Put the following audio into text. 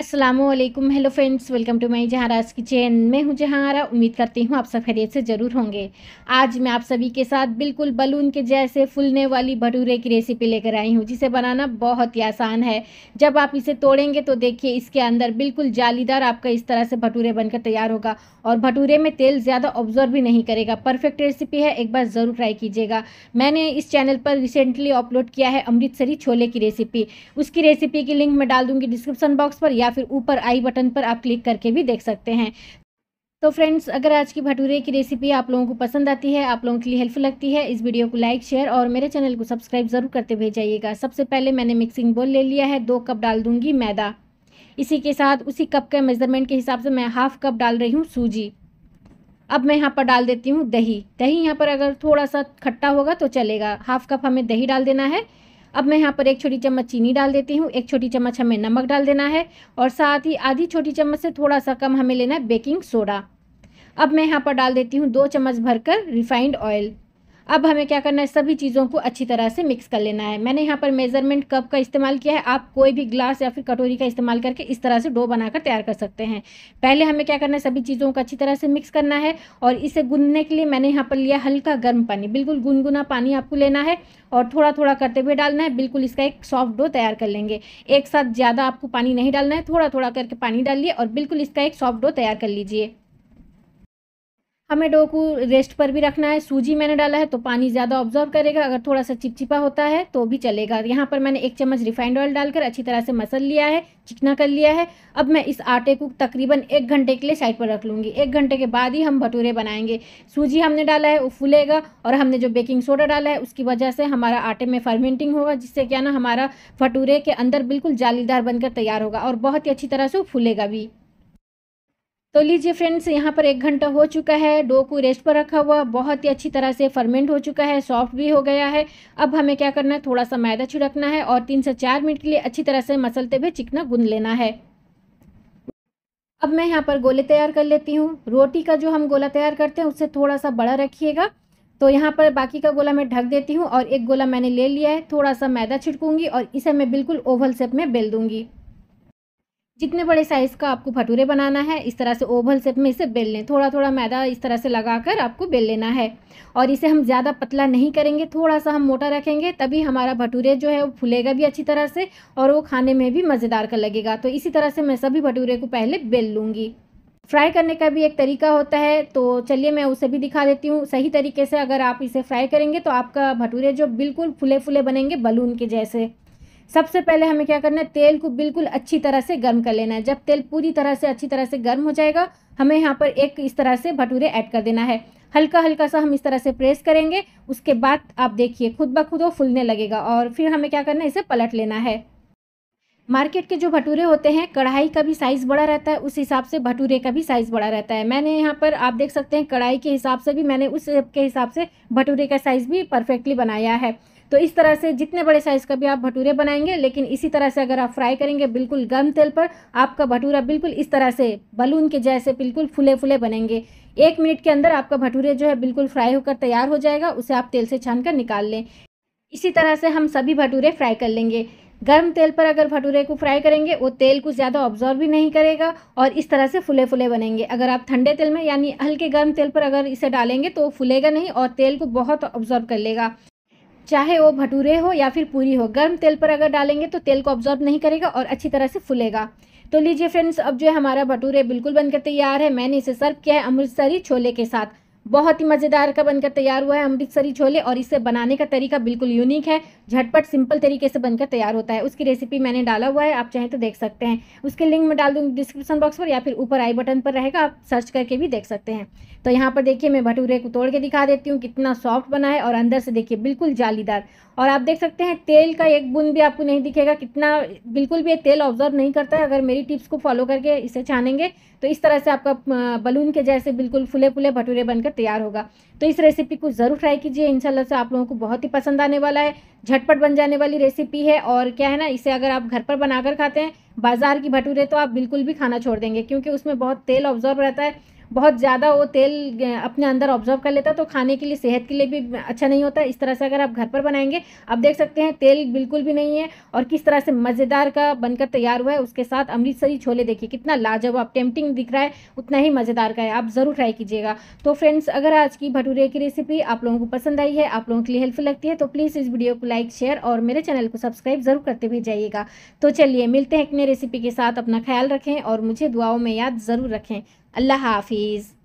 Aslam hello friends welcome to my Zahara's kitchen मैं हूं जहारा उम्मीद करती हूँ आप सब खैरियत से ज़रूर होंगे आज मैं आप सभी के साथ बिल्कुल बलून के जैसे फुलने वाली भटूरे की रेसिपी लेकर आई हूँ जिसे बनाना बहुत ही आसान है जब आप इसे तोड़ेंगे तो देखिए इसके अंदर बिल्कुल जालीदार आपका इस तरह से भटूरे बनकर तैयार होगा और भटूरे में तेल ज़्यादा ऑब्जर्व भी नहीं करेगा परफेक्ट रेसिपी है एक बार ज़रूर ट्राई कीजिएगा मैंने इस चैनल पर रिसेंटली अपलोड किया है अमृतसरी छोले की रेसिपी उसकी रेसिपी की लिंक मैं डाल दूँगी डिस्क्रिप्सन बॉक्स पर या या फिर ऊपर आई बटन पर आप क्लिक करके भी देख सकते हैं तो फ्रेंड्स अगर आज की भटूरे की रेसिपी आप लोगों को पसंद आती है आप लोगों के लिए हेल्पफुल लगती है इस वीडियो को लाइक शेयर और मेरे चैनल को सब्सक्राइब ज़रूर करते हुए जाइएगा सबसे पहले मैंने मिक्सिंग बोल ले लिया है दो कप डाल दूंगी मैदा इसी के साथ उसी कप के मेज़रमेंट के हिसाब से मैं हाफ़ कप डाल रही हूँ सूजी अब मैं यहाँ पर डाल देती हूँ दही दही यहाँ पर अगर थोड़ा सा खट्टा होगा तो चलेगा हाफ कप हमें दही डाल देना है अब मैं यहाँ पर एक छोटी चम्मच चीनी डाल देती हूँ एक छोटी चम्मच हमें नमक डाल देना है और साथ ही आधी छोटी चम्मच से थोड़ा सा कम हमें लेना है बेकिंग सोडा अब मैं यहाँ पर डाल देती हूँ दो चम्मच भरकर रिफाइंड ऑयल अब हमें क्या करना है सभी चीज़ों को अच्छी तरह से मिक्स कर लेना है मैंने यहाँ पर मेज़रमेंट कप का इस्तेमाल किया है आप कोई भी ग्लास या फिर कटोरी का इस्तेमाल करके इस तरह से डो बनाकर तैयार कर सकते हैं पहले हमें क्या करना है सभी चीज़ों को अच्छी तरह से मिक्स करना है और इसे गूंदने के लिए मैंने यहाँ पर लिया हल्का गर्म पानी बिल्कुल गुनगुना पानी आपको लेना है और थोड़ा थोड़ा करते हुए डालना है बिल्कुल इसका एक सॉफ्ट डो तैयार कर लेंगे एक साथ ज़्यादा आपको पानी नहीं डालना है थोड़ा थोड़ा करके पानी डालिए और बिल्कुल इसका एक सॉफ्ट डो तैयार कर लीजिए हमें डो को रेस्ट पर भी रखना है सूजी मैंने डाला है तो पानी ज़्यादा ऑब्जॉर्व करेगा अगर थोड़ा सा चिपचिपा होता है तो भी चलेगा यहाँ पर मैंने एक चम्मच रिफाइंड ऑयल डालकर अच्छी तरह से मसल लिया है चिकना कर लिया है अब मैं इस आटे को तकरीबन एक घंटे के लिए साइड पर रख लूँगी एक घंटे के बाद ही हम भटूरे बनाएंगे सूजी हमने डाला है वो फूलेगा और हमने जो बेकिंग सोडा डाला है उसकी वजह से हमारा आटे में फर्मेंटिंग होगा जिससे क्या ना हमारा भटूरे के अंदर बिल्कुल जालीदार बनकर तैयार होगा और बहुत ही अच्छी तरह से वो फूलेगा भी तो लीजिए फ्रेंड्स यहाँ पर एक घंटा हो चुका है डो को रेस्ट पर रखा हुआ बहुत ही अच्छी तरह से फर्मेंट हो चुका है सॉफ्ट भी हो गया है अब हमें क्या करना है थोड़ा सा मैदा छिड़कना है और तीन से चार मिनट के लिए अच्छी तरह से मसलते हुए चिकना गूंद लेना है अब मैं यहाँ पर गोले तैयार कर लेती हूँ रोटी का जो हम गोला तैयार करते हैं उससे थोड़ा सा बड़ा रखिएगा तो यहाँ पर बाकी का गोला मैं ढक देती हूँ और एक गोला मैंने ले लिया है थोड़ा सा मैदा छिड़कूंगी और इसे मैं बिल्कुल ओवल सेप में बेल दूंगी जितने बड़े साइज़ का आपको भटूरे बनाना है इस तरह से ओवल सेप में इसे बेल लें थोड़ा थोड़ा मैदा इस तरह से लगाकर आपको बेल लेना है और इसे हम ज़्यादा पतला नहीं करेंगे थोड़ा सा हम मोटा रखेंगे तभी हमारा भटूरे जो है वो फूलेगा भी अच्छी तरह से और वो खाने में भी मज़ेदार का लगेगा तो इसी तरह से मैं सभी भटूरे को पहले बेल लूँगी फ्राई करने का भी एक तरीका होता है तो चलिए मैं उसे भी दिखा देती हूँ सही तरीके से अगर आप इसे फ्राई करेंगे तो आपका भटूरे जो बिल्कुल फुले फुले बनेंगे बलून के जैसे सबसे पहले हमें क्या करना है तेल को बिल्कुल अच्छी तरह से गर्म कर लेना है जब तेल पूरी तरह से अच्छी तरह से गर्म हो जाएगा हमें यहाँ पर एक इस तरह से भटूरे ऐड कर देना है हल्का हल्का सा हम इस तरह से प्रेस करेंगे उसके बाद आप देखिए खुद ब खुद वो फूलने लगेगा और फिर हमें क्या करना है इसे पलट लेना है मार्केट के जो भटूरे होते हैं कढ़ाई का भी साइज़ बड़ा रहता है उस हिसाब से भटूरे का भी साइज़ बड़ा रहता है मैंने यहाँ पर आप देख सकते हैं कढ़ाई के हिसाब से भी मैंने उस के हिसाब से भटूरे का साइज़ भी परफेक्टली बनाया है तो इस तरह से जितने बड़े साइज़ का भी आप भटूरे बनाएंगे लेकिन इसी तरह से अगर आप फ्राई करेंगे बिल्कुल गर्म तेल पर आपका भटूरा बिल्कुल इस तरह से बलून के जैसे बिल्कुल फुले फुले बनेंगे एक मिनट के अंदर आपका भटूरे जो है बिल्कुल फ्राई होकर तैयार हो जाएगा उसे आप तेल से छान कर निकाल लें इसी तरह से हम सभी भटूरे फ्राई कर लेंगे गर्म तेल पर अगर भटूरे को फ्राई करेंगे वो तेल को ज़्यादा ऑब्जॉर्व भी नहीं करेगा और इस तरह से फुले फुले बनेंगे अगर आप ठंडे तेल में यानी हल्के गर्म तेल पर अगर इसे डालेंगे तो फूलेगा नहीं और तेल को बहुत ऑब्जॉर्व कर लेगा चाहे वो भटूरे हो या फिर पूरी हो गर्म तेल पर अगर डालेंगे तो तेल को ऑब्जॉर्ब नहीं करेगा और अच्छी तरह से फूलेगा तो लीजिए फ्रेंड्स अब जो है हमारा भटूरे बिल्कुल बनकर तैयार है मैंने इसे सर्व किया है अमृतसरी छोले के साथ बहुत ही मज़ेदार का बनकर तैयार हुआ है अमृतसरी छोले और इसे बनाने का तरीका बिल्कुल यूनिक है झटपट सिंपल तरीके से बनकर तैयार होता है उसकी रेसिपी मैंने डाला हुआ है आप चाहें तो देख सकते हैं उसके लिंक मैं डाल दूँगी डिस्क्रिप्शन बॉक्स पर या फिर ऊपर आई बटन पर रहेगा आप सर्च करके भी देख सकते हैं तो यहाँ पर देखिए मैं भटूरे को तोड़ के दिखा देती हूँ कितना सॉफ्ट बना है और अंदर से देखिए बिल्कुल जालीदार और आप देख सकते हैं तेल का एक बूंद भी आपको नहीं दिखेगा कितना बिल्कुल भी तेल ऑब्जर्व नहीं करता है अगर मेरी टिप्स को फॉलो करके इसे छानेंगे तो इस तरह से आपका बलून के जैसे बिल्कुल फुले फुले भटूरे बनकर तैयार होगा तो इस रेसिपी को ज़रूर ट्राई कीजिए इनशाला से आप लोगों को बहुत ही पसंद आने वाला है झटपट बन जाने वाली रेसिपी है और क्या है ना इसे अगर आप घर पर बनाकर खाते हैं बाजार की भटूरे तो आप बिल्कुल भी खाना छोड़ देंगे क्योंकि उसमें बहुत तेल ऑब्जॉर्व रहता है बहुत ज़्यादा वो तेल अपने अंदर ऑब्जर्व कर लेता तो खाने के लिए सेहत के लिए भी अच्छा नहीं होता इस तरह से अगर आप घर पर बनाएंगे आप देख सकते हैं तेल बिल्कुल भी नहीं है और किस तरह से मज़ेदार का बनकर तैयार हुआ है उसके साथ अमृतसरी छोले देखिए कितना लाजवाब टेम्पटिंग दिख रहा है उतना ही मज़ेदार का है आप ज़रूर ट्राई कीजिएगा तो फ्रेंड्स अगर आज की भटूरे की रेसिपी आप लोगों को पसंद आई है आप लोगों के लिए हेल्पफुल लगती है तो प्लीज़ इस वीडियो को लाइक शेयर और मेरे चैनल को सब्सक्राइब ज़रूर करते हुए जाइएगा तो चलिए मिलते हैं एक नई रेसिपी के साथ अपना ख्याल रखें और मुझे दुआओं में याद ज़रूर रखें الله حافظ